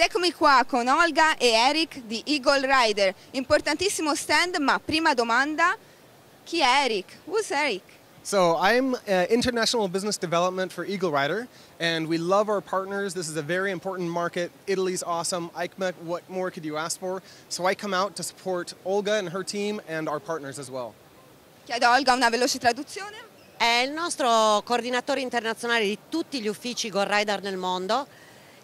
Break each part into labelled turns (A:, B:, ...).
A: Ed eccomi qua con Olga e Eric di Eagle Rider, importantissimo stand, ma prima domanda, chi è Eric? Who's Eric?
B: So I'm uh, International Business Development for Eagle Rider, and we love our partners. This is a very important market. Italy's awesome. ICMEC, what more could you ask for? So I come out to support Olga and her
C: team and our partners as well.
A: Chiedo a Olga una veloce traduzione. È il nostro
C: coordinatore internazionale di tutti gli uffici Eagle Rider nel mondo.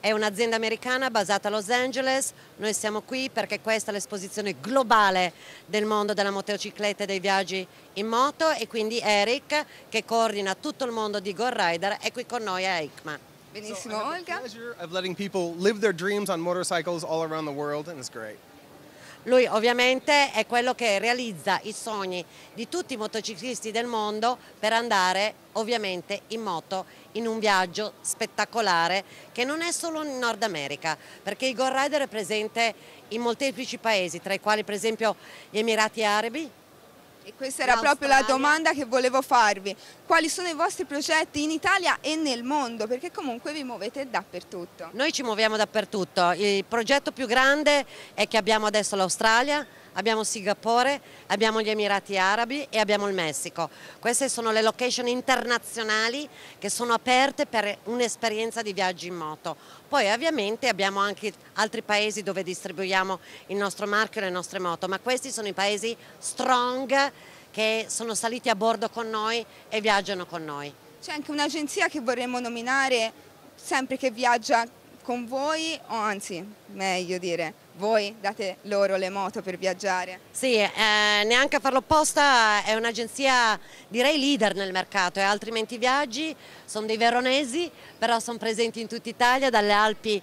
C: È un'azienda americana basata a Los Angeles, noi siamo qui perché questa è l'esposizione globale del mondo della motocicletta e dei viaggi in moto e quindi Eric che coordina tutto il mondo di Go Rider è qui con noi a ICMA. Benissimo, so Olga. Pleasure
B: of letting people live their dreams on motorcycles all around the world and it's great.
C: Lui ovviamente è quello che realizza i sogni di tutti i motociclisti del mondo per andare ovviamente in moto in un viaggio spettacolare che non è solo in Nord America perché il Go Rider è presente in molteplici paesi tra i quali per esempio gli Emirati
A: Arabi e questa era proprio la domanda che volevo farvi. Quali sono i vostri progetti in Italia e nel mondo? Perché comunque vi muovete dappertutto. Noi ci muoviamo
C: dappertutto. Il progetto più grande è che abbiamo adesso l'Australia, abbiamo Singapore, abbiamo gli Emirati Arabi e abbiamo il Messico. Queste sono le location internazionali che sono aperte per un'esperienza di viaggio in moto. Poi ovviamente abbiamo anche altri paesi dove distribuiamo il nostro marchio e le nostre moto, ma questi sono i paesi strong che sono saliti a bordo con noi e viaggiano con noi.
A: C'è anche un'agenzia che vorremmo nominare sempre che viaggia con voi, o anzi, meglio dire, voi date loro le moto per viaggiare. Sì, eh, neanche a farlo apposta è un'agenzia direi leader nel mercato e eh, altrimenti
C: viaggi sono dei veronesi, però sono presenti in tutta Italia, dalle Alpi eh,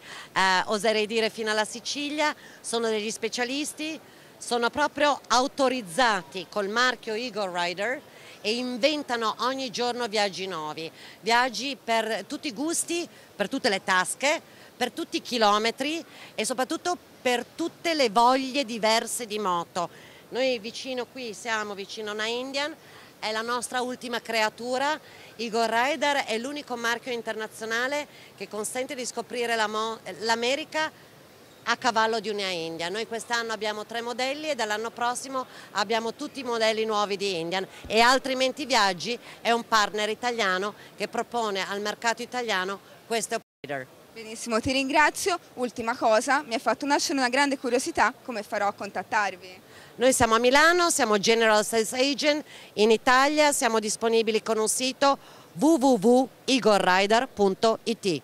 C: oserei dire fino alla Sicilia, sono degli specialisti, sono proprio autorizzati col marchio Eagle Rider e inventano ogni giorno viaggi nuovi, viaggi per tutti i gusti, per tutte le tasche, per tutti i chilometri e soprattutto per tutte le voglie diverse di moto. Noi vicino qui siamo vicino a una Indian, è la nostra ultima creatura. Eagle Rider è l'unico marchio internazionale che consente di scoprire l'America a cavallo di una Indian. Noi quest'anno abbiamo tre modelli e dall'anno prossimo abbiamo tutti i modelli nuovi di Indian e altrimenti Viaggi è un partner italiano che propone al mercato italiano questo operator.
A: Benissimo, ti ringrazio. Ultima cosa, mi ha fatto nascere una grande curiosità, come farò a contattarvi? Noi siamo a Milano,
C: siamo General Sales Agent in Italia, siamo disponibili con un sito www.igorrider.it.